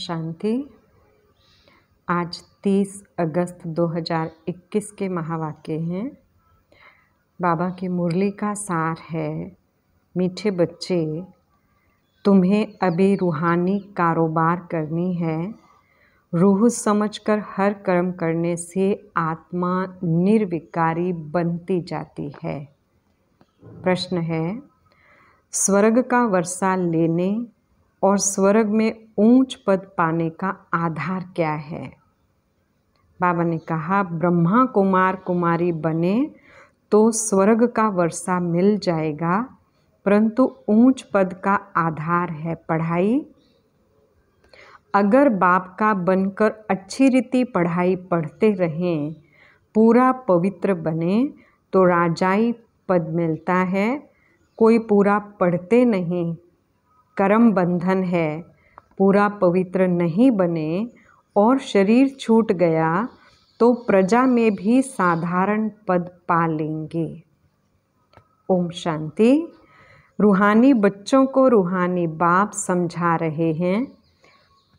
शांति आज 30 अगस्त 2021 के महावाक्य हैं बाबा की मुरली का सार है मीठे बच्चे तुम्हें अभी रूहानी कारोबार करनी है रूह समझकर हर कर्म करने से आत्मा निर्विकारी बनती जाती है प्रश्न है स्वर्ग का वर्षा लेने और स्वर्ग में ऊंच पद पाने का आधार क्या है बाबा ने कहा ब्रह्मा कुमार कुमारी बने तो स्वर्ग का वर्षा मिल जाएगा परंतु ऊंच पद का आधार है पढ़ाई अगर बाप का बनकर अच्छी रीति पढ़ाई पढ़ते रहें पूरा पवित्र बने तो राजाई पद मिलता है कोई पूरा पढ़ते नहीं कर्म बंधन है पूरा पवित्र नहीं बने और शरीर छूट गया तो प्रजा में भी साधारण पद पा लेंगे ओम शांति रूहानी बच्चों को रूहानी बाप समझा रहे हैं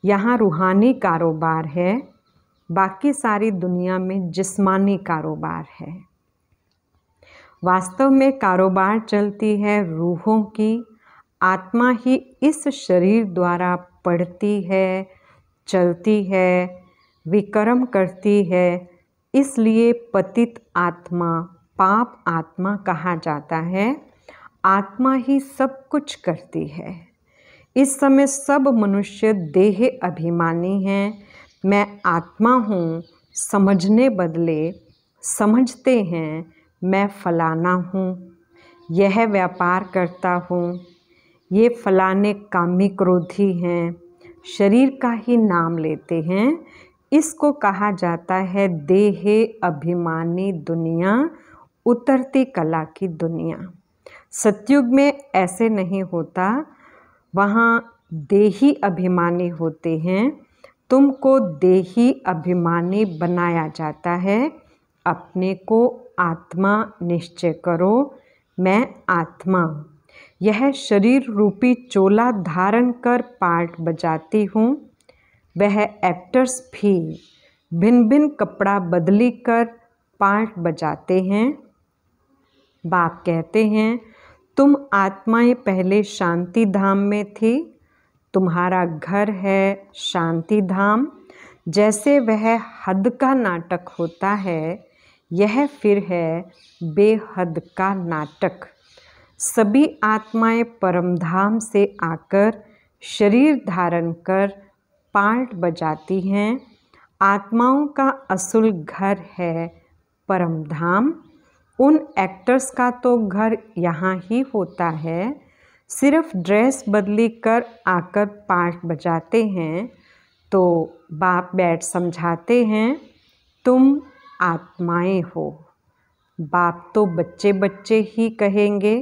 यहाँ रूहानी कारोबार है बाकी सारी दुनिया में जिस्मानी कारोबार है वास्तव में कारोबार चलती है रूहों की आत्मा ही इस शरीर द्वारा पढ़ती है चलती है विक्रम करती है इसलिए पतित आत्मा पाप आत्मा कहा जाता है आत्मा ही सब कुछ करती है इस समय सब मनुष्य देह अभिमानी हैं मैं आत्मा हूँ समझने बदले समझते हैं मैं फलाना हूँ यह व्यापार करता हूँ ये फलाने कामी क्रोधी हैं शरीर का ही नाम लेते हैं इसको कहा जाता है देहे अभिमानी दुनिया उतरती कला की दुनिया सत्युग में ऐसे नहीं होता वहाँ देही अभिमानी होते हैं तुमको देही अभिमानी बनाया जाता है अपने को आत्मा निश्चय करो मैं आत्मा हूँ यह शरीर रूपी चोला धारण कर पार्ट बजाती हूँ वह एक्टर्स भी भिन्न भिन्न कपड़ा बदली कर पार्ट बजाते हैं बाप कहते हैं तुम आत्माएं पहले शांति धाम में थी तुम्हारा घर है शांति धाम जैसे वह हद का नाटक होता है यह फिर है बेहद का नाटक सभी आत्माएं परमधाम से आकर शरीर धारण कर पार्ट बजाती हैं आत्माओं का असुल घर है परमधाम उन एक्टर्स का तो घर यहाँ ही होता है सिर्फ ड्रेस बदली कर आकर पार्ट बजाते हैं तो बाप बैठ समझाते हैं तुम आत्माएं हो बाप तो बच्चे बच्चे ही कहेंगे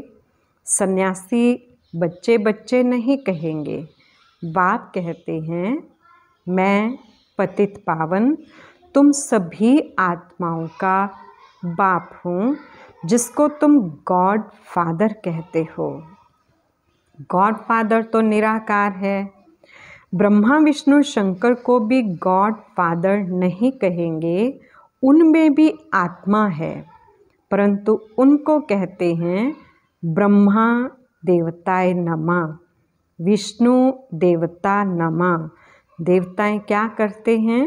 सन्यासी बच्चे बच्चे नहीं कहेंगे बाप कहते हैं मैं पतित पावन तुम सभी आत्माओं का बाप हूँ जिसको तुम गॉड फादर कहते हो गॉड फादर तो निराकार है ब्रह्मा विष्णु शंकर को भी गॉड फादर नहीं कहेंगे उनमें भी आत्मा है परंतु उनको कहते हैं ब्रह्मा देवताए नमा विष्णु देवता नमा देवताएं क्या करते हैं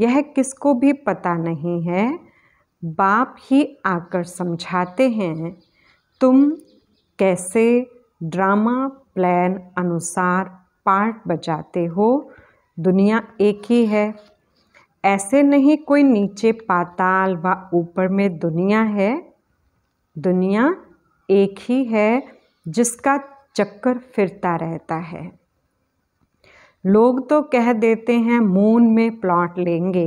यह किसको भी पता नहीं है बाप ही आकर समझाते हैं तुम कैसे ड्रामा प्लान अनुसार पार्ट बजाते हो दुनिया एक ही है ऐसे नहीं कोई नीचे पाताल व ऊपर में दुनिया है दुनिया एक ही है जिसका चक्कर फिरता रहता है लोग तो कह देते हैं मून में प्लॉट लेंगे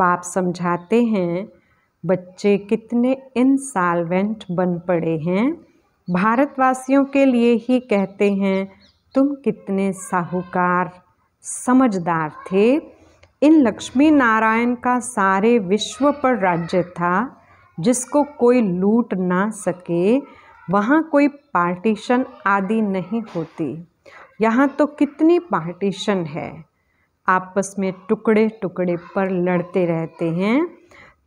बाप समझाते हैं बच्चे कितने इनसालवेंट बन पड़े हैं भारतवासियों के लिए ही कहते हैं तुम कितने साहूकार समझदार थे इन लक्ष्मी नारायण का सारे विश्व पर राज्य था जिसको कोई लूट ना सके वहाँ कोई पार्टीशन आदि नहीं होती यहाँ तो कितनी पार्टीशन है आपस में टुकड़े टुकड़े पर लड़ते रहते हैं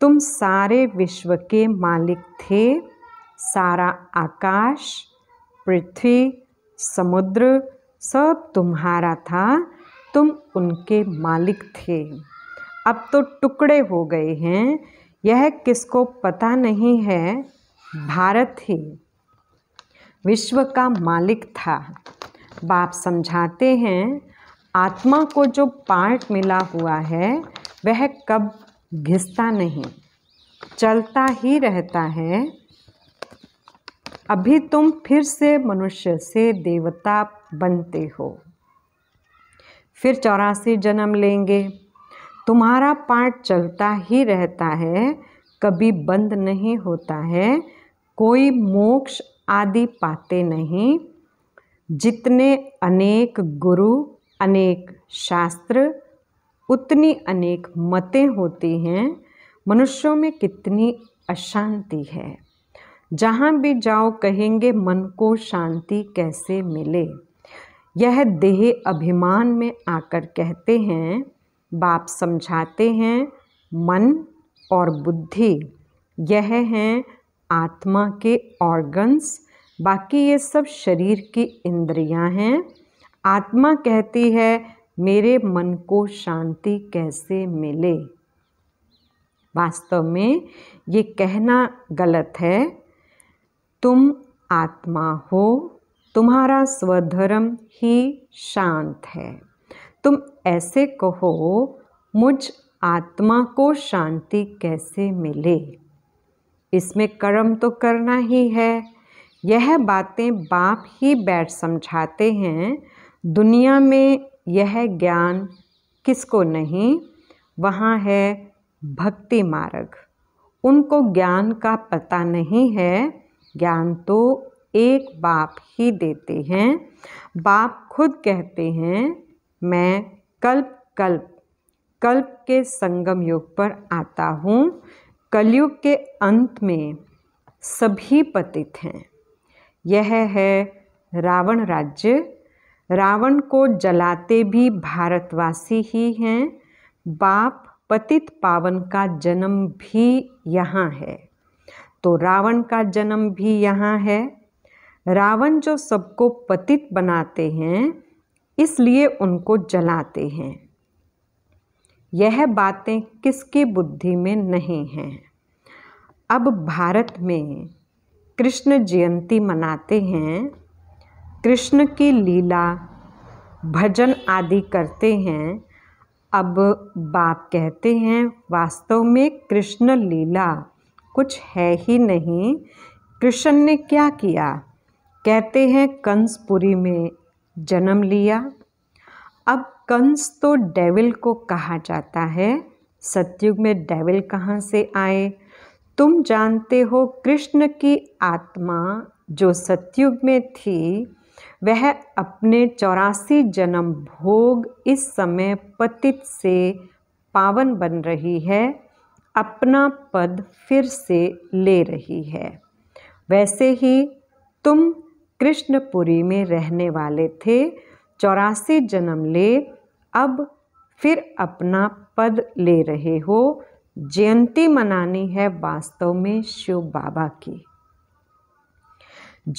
तुम सारे विश्व के मालिक थे सारा आकाश पृथ्वी समुद्र सब तुम्हारा था तुम उनके मालिक थे अब तो टुकड़े हो गए हैं यह किसको पता नहीं है भारत ही विश्व का मालिक था बाप समझाते हैं आत्मा को जो पार्ट मिला हुआ है वह कब घिसता नहीं चलता ही रहता है अभी तुम फिर से मनुष्य से देवता बनते हो फिर चौरासी जन्म लेंगे तुम्हारा पार्ट चलता ही रहता है कभी बंद नहीं होता है कोई मोक्ष आदि पाते नहीं जितने अनेक गुरु अनेक शास्त्र उतनी अनेक मतें होती हैं मनुष्यों में कितनी अशांति है जहाँ भी जाओ कहेंगे मन को शांति कैसे मिले यह देह अभिमान में आकर कहते हैं बाप समझाते हैं मन और बुद्धि यह हैं आत्मा के ऑर्गन्स बाकी ये सब शरीर की इंद्रियां हैं आत्मा कहती है मेरे मन को शांति कैसे मिले वास्तव में ये कहना गलत है तुम आत्मा हो तुम्हारा स्वधर्म ही शांत है तुम ऐसे कहो मुझ आत्मा को शांति कैसे मिले इसमें कर्म तो करना ही है यह बातें बाप ही बैठ समझाते हैं दुनिया में यह ज्ञान किसको नहीं वहाँ है भक्ति मार्ग उनको ज्ञान का पता नहीं है ज्ञान तो एक बाप ही देते हैं बाप खुद कहते हैं मैं कल्प कल्प कल्प के संगम युग पर आता हूँ कलयुग के अंत में सभी पतित हैं यह है रावण राज्य रावण को जलाते भी भारतवासी ही हैं बाप पतित पावन का जन्म भी यहाँ है तो रावण का जन्म भी यहाँ है रावण जो सबको पतित बनाते हैं इसलिए उनको जलाते हैं यह बातें किसकी बुद्धि में नहीं हैं अब भारत में कृष्ण जयंती मनाते हैं कृष्ण की लीला भजन आदि करते हैं अब बाप कहते हैं वास्तव में कृष्ण लीला कुछ है ही नहीं कृष्ण ने क्या किया कहते हैं कंसपुरी में जन्म लिया अब कंस तो डेविल को कहा जाता है सतयुग में डेविल कहाँ से आए तुम जानते हो कृष्ण की आत्मा जो सत्युग में थी वह अपने चौरासी जन्म भोग इस समय पतित से पावन बन रही है अपना पद फिर से ले रही है वैसे ही तुम कृष्णपुरी में रहने वाले थे चौरासी जन्म ले अब फिर अपना पद ले रहे हो जयंती मनानी है वास्तव में शिव बाबा की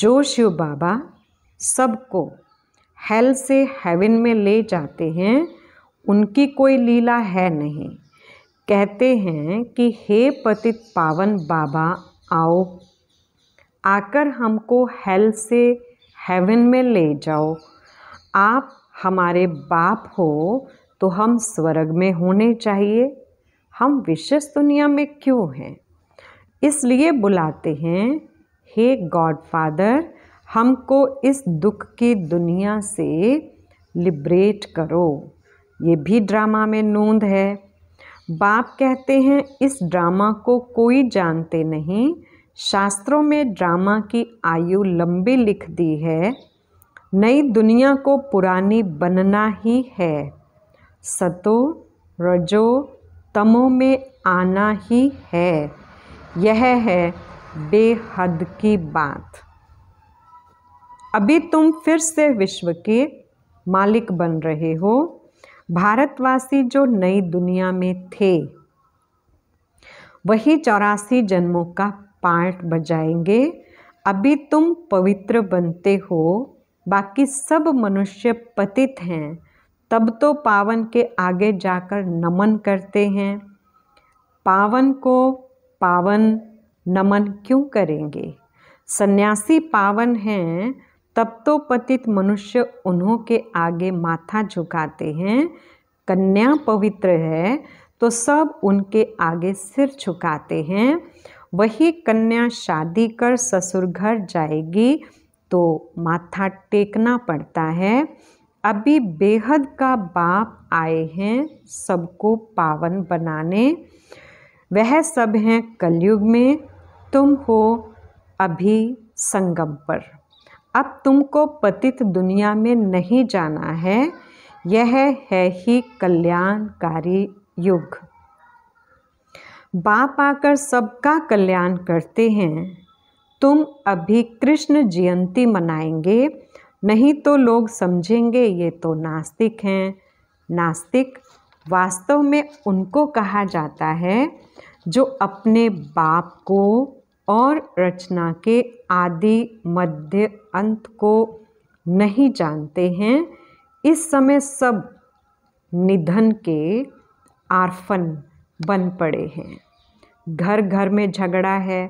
जो शिव बाबा सबको हेल से हेवन में ले जाते हैं उनकी कोई लीला है नहीं कहते हैं कि हे पतित पावन बाबा आओ आकर हमको हेल से हेवन में ले जाओ आप हमारे बाप हो तो हम स्वर्ग में होने चाहिए हम विशेष दुनिया में क्यों हैं इसलिए बुलाते हैं हे गॉड फादर हमको इस दुख की दुनिया से लिबरेट करो ये भी ड्रामा में नोंद है बाप कहते हैं इस ड्रामा को कोई जानते नहीं शास्त्रों में ड्रामा की आयु लंबी लिख दी है नई दुनिया को पुरानी बनना ही है सतो रजो तमो में आना ही है यह है बेहद की बात अभी तुम फिर से विश्व के मालिक बन रहे हो भारतवासी जो नई दुनिया में थे वही चौरासी जन्मों का पार्ट बजाएंगे अभी तुम पवित्र बनते हो बाकी सब मनुष्य पतित हैं तब तो पावन के आगे जाकर नमन करते हैं पावन को पावन नमन क्यों करेंगे सन्यासी पावन हैं तब तो पतित मनुष्य उन्हों के आगे माथा झुकाते हैं कन्या पवित्र है तो सब उनके आगे सिर झुकाते हैं वही कन्या शादी कर ससुर घर जाएगी तो माथा टेकना पड़ता है अभी बेहद का बाप आए हैं सबको पावन बनाने वह सब हैं कलयुग में तुम हो अभी संगम पर अब तुमको पतित दुनिया में नहीं जाना है यह है ही कल्याणकारी युग बाप आकर सबका कल्याण करते हैं तुम अभी कृष्ण जयंती मनाएंगे नहीं तो लोग समझेंगे ये तो नास्तिक हैं नास्तिक वास्तव में उनको कहा जाता है जो अपने बाप को और रचना के आदि मध्य अंत को नहीं जानते हैं इस समय सब निधन के आर्फन बन पड़े हैं घर घर में झगड़ा है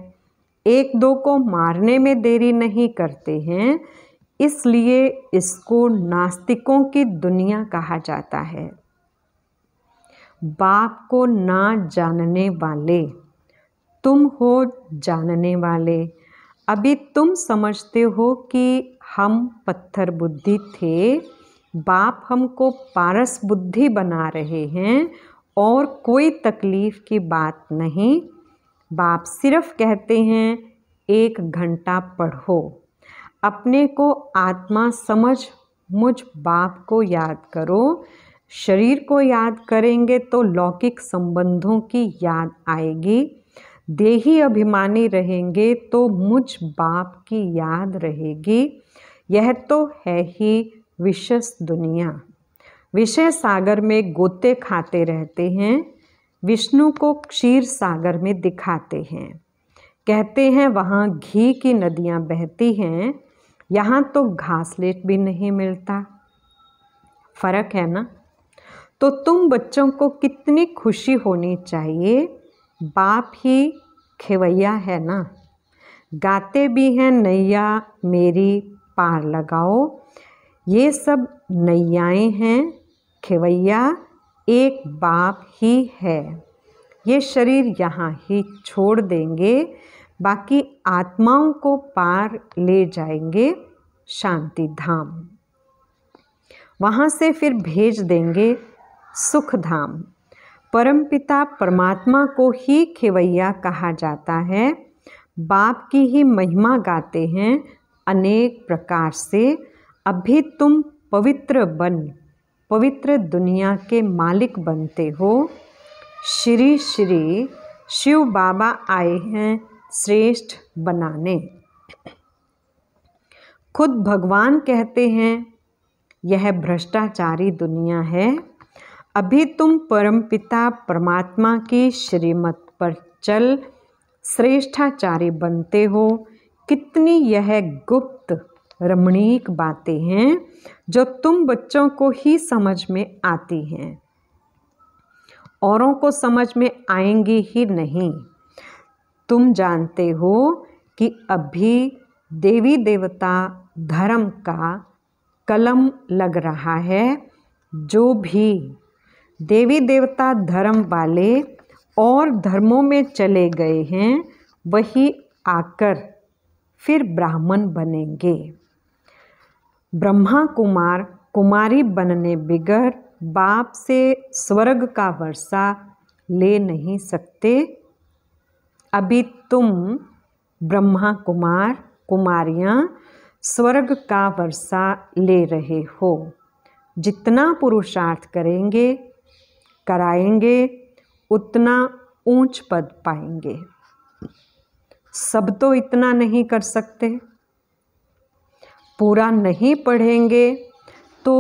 एक दो को मारने में देरी नहीं करते हैं इसलिए इसको नास्तिकों की दुनिया कहा जाता है बाप को ना जानने वाले तुम हो जानने वाले अभी तुम समझते हो कि हम पत्थर बुद्धि थे बाप हमको पारस बुद्धि बना रहे हैं और कोई तकलीफ़ की बात नहीं बाप सिर्फ कहते हैं एक घंटा पढ़ो अपने को आत्मा समझ मुझ बाप को याद करो शरीर को याद करेंगे तो लौकिक संबंधों की याद आएगी देही अभिमानी रहेंगे तो मुझ बाप की याद रहेगी यह तो है ही विशेष दुनिया विषय सागर में गोते खाते रहते हैं विष्णु को क्षीर सागर में दिखाते हैं कहते हैं वहाँ घी की नदियाँ बहती हैं यहाँ तो घासलेट भी नहीं मिलता फ़र्क है ना तो तुम बच्चों को कितनी खुशी होनी चाहिए बाप ही खेवैया है ना गाते भी हैं नैया मेरी पार लगाओ ये सब नैयाएँ हैं खेवैया एक बाप ही है ये शरीर यहाँ ही छोड़ देंगे बाकी आत्माओं को पार ले जाएंगे शांति धाम वहाँ से फिर भेज देंगे सुख धाम परमपिता परमात्मा को ही खेवैया कहा जाता है बाप की ही महिमा गाते हैं अनेक प्रकार से अभी तुम पवित्र बन पवित्र दुनिया के मालिक बनते हो श्री श्री शिव बाबा आए हैं श्रेष्ठ बनाने खुद भगवान कहते हैं यह भ्रष्टाचारी दुनिया है अभी तुम परमपिता परमात्मा की श्रीमत पर चल श्रेष्ठाचारी बनते हो कितनी यह गुप्त रमणीक बातें हैं जो तुम बच्चों को ही समझ में आती हैं औरों को समझ में आएंगी ही नहीं तुम जानते हो कि अभी देवी देवता धर्म का कलम लग रहा है जो भी देवी देवता धर्म वाले और धर्मों में चले गए हैं वही आकर फिर ब्राह्मण बनेंगे ब्रह्मा कुमार कुमारी बनने बिगर बाप से स्वर्ग का वर्षा ले नहीं सकते अभी तुम ब्रह्मा कुमार कुमारियाँ स्वर्ग का वर्षा ले रहे हो जितना पुरुषार्थ करेंगे कराएंगे उतना ऊंच पद पाएंगे सब तो इतना नहीं कर सकते पूरा नहीं पढ़ेंगे तो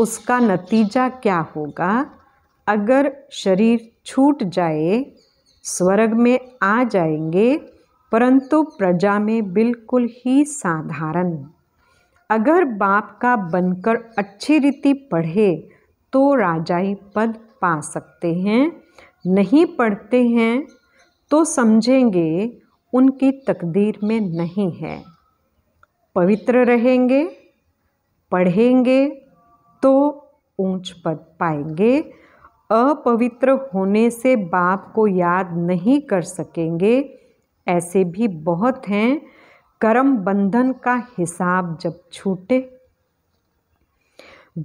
उसका नतीजा क्या होगा अगर शरीर छूट जाए स्वर्ग में आ जाएंगे परंतु प्रजा में बिल्कुल ही साधारण अगर बाप का बनकर अच्छी रीति पढ़े तो राजाई पद पा सकते हैं नहीं पढ़ते हैं तो समझेंगे उनकी तकदीर में नहीं है पवित्र रहेंगे पढ़ेंगे तो ऊंच पद पाएंगे अपवित्र होने से बाप को याद नहीं कर सकेंगे ऐसे भी बहुत हैं कर्म बंधन का हिसाब जब छूटे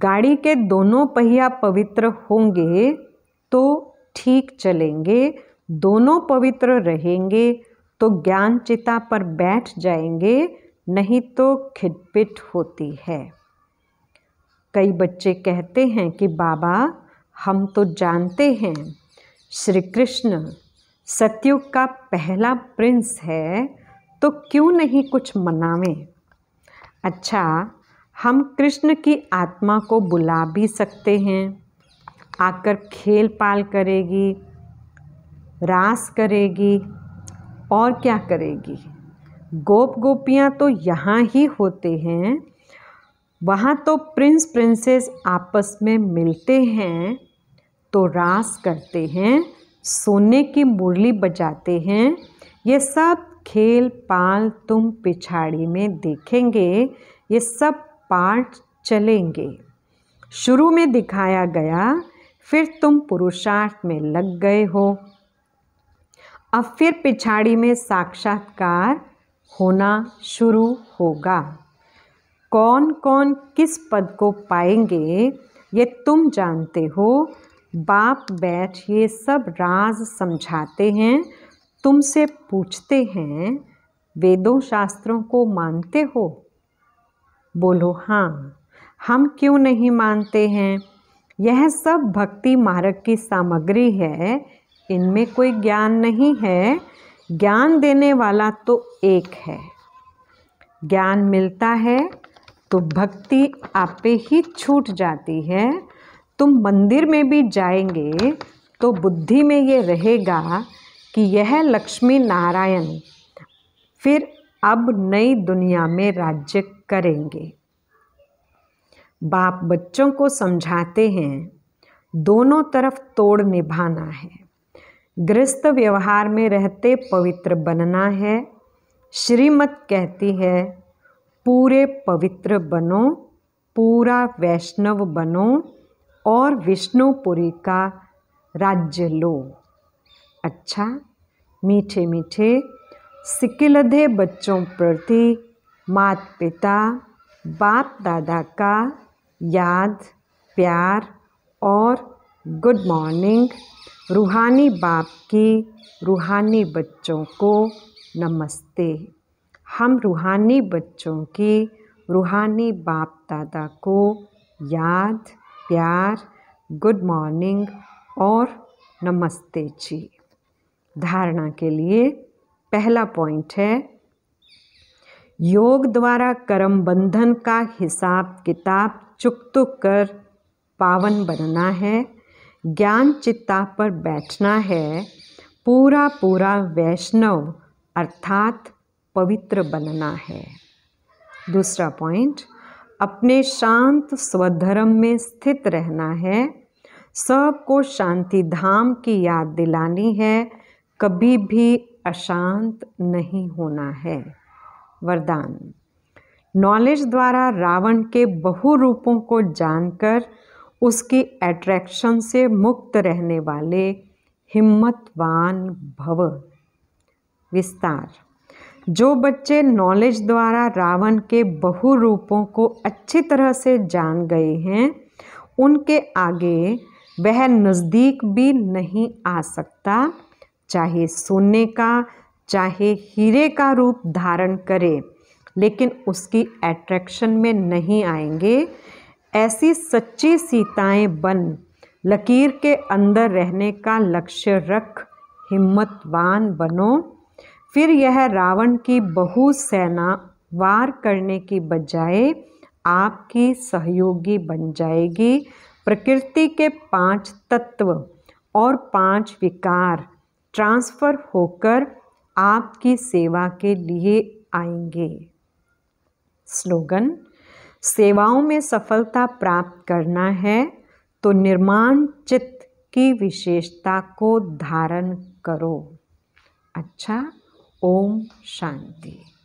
गाड़ी के दोनों पहिया पवित्र होंगे तो ठीक चलेंगे दोनों पवित्र रहेंगे तो ज्ञान चिता पर बैठ जाएंगे नहीं तो खिटपिट होती है कई बच्चे कहते हैं कि बाबा हम तो जानते हैं श्री कृष्ण सतयुग का पहला प्रिंस है तो क्यों नहीं कुछ मनावें अच्छा हम कृष्ण की आत्मा को बुला भी सकते हैं आकर खेल पाल करेगी रास करेगी और क्या करेगी गोप गोपियाँ तो यहाँ ही होते हैं वहाँ तो प्रिंस प्रिंसेस आपस में मिलते हैं तो रास करते हैं सोने की मुरली बजाते हैं ये सब खेल पाल तुम पिछाड़ी में देखेंगे ये सब पार्ट चलेंगे शुरू में दिखाया गया फिर तुम पुरुषार्थ में लग गए हो अब फिर पिछाड़ी में साक्षात्कार होना शुरू होगा कौन कौन किस पद को पाएंगे ये तुम जानते हो बाप बैठ ये सब राज समझाते हैं तुमसे पूछते हैं वेदों शास्त्रों को मानते हो बोलो हाँ हम क्यों नहीं मानते हैं यह सब भक्ति मार्ग की सामग्री है इनमें कोई ज्ञान नहीं है ज्ञान देने वाला तो एक है ज्ञान मिलता है तो भक्ति आपे ही छूट जाती है तुम मंदिर में भी जाएंगे तो बुद्धि में ये रहेगा कि यह लक्ष्मी नारायण फिर अब नई दुनिया में राज्य करेंगे बाप बच्चों को समझाते हैं दोनों तरफ तोड़ निभाना है गृहस्थ व्यवहार में रहते पवित्र बनना है श्रीमत कहती है पूरे पवित्र बनो पूरा वैष्णव बनो और विष्णुपुरी का राज्य लो अच्छा मीठे मीठे सिकिलधे बच्चों प्रति मात पिता बाप दादा का याद प्यार और गुड मॉर्निंग रूहानी बाप की रूहानी बच्चों को नमस्ते हम रूहानी बच्चों की रूहानी बाप दादा को याद प्यार गुड मॉर्निंग और नमस्ते जी धारणा के लिए पहला पॉइंट है योग द्वारा कर्म बंधन का हिसाब किताब चुक तुक कर पावन बनना है ज्ञान चित्ता पर बैठना है पूरा पूरा वैष्णव अर्थात पवित्र बनना है दूसरा पॉइंट अपने शांत स्वधर्म में स्थित रहना है सबको शांति धाम की याद दिलानी है कभी भी अशांत नहीं होना है वरदान नॉलेज द्वारा रावण के बहु रूपों को जानकर उसकी अट्रैक्शन से मुक्त रहने वाले हिम्मतवान भव विस्तार जो बच्चे नॉलेज द्वारा रावण के बहु रूपों को अच्छी तरह से जान गए हैं उनके आगे वह नज़दीक भी नहीं आ सकता चाहे सोने का चाहे हीरे का रूप धारण करे लेकिन उसकी अट्रैक्शन में नहीं आएंगे ऐसी सच्ची सीताएं बन लकीर के अंदर रहने का लक्ष्य रख हिम्मतवान बनो फिर यह रावण की बहु सेना वार करने की बजाय आपकी सहयोगी बन जाएगी प्रकृति के पांच तत्व और पांच विकार ट्रांसफ़र होकर आपकी सेवा के लिए आएंगे स्लोगन सेवाओं में सफलता प्राप्त करना है तो निर्माण चित्त की विशेषता को धारण करो अच्छा ओम शांति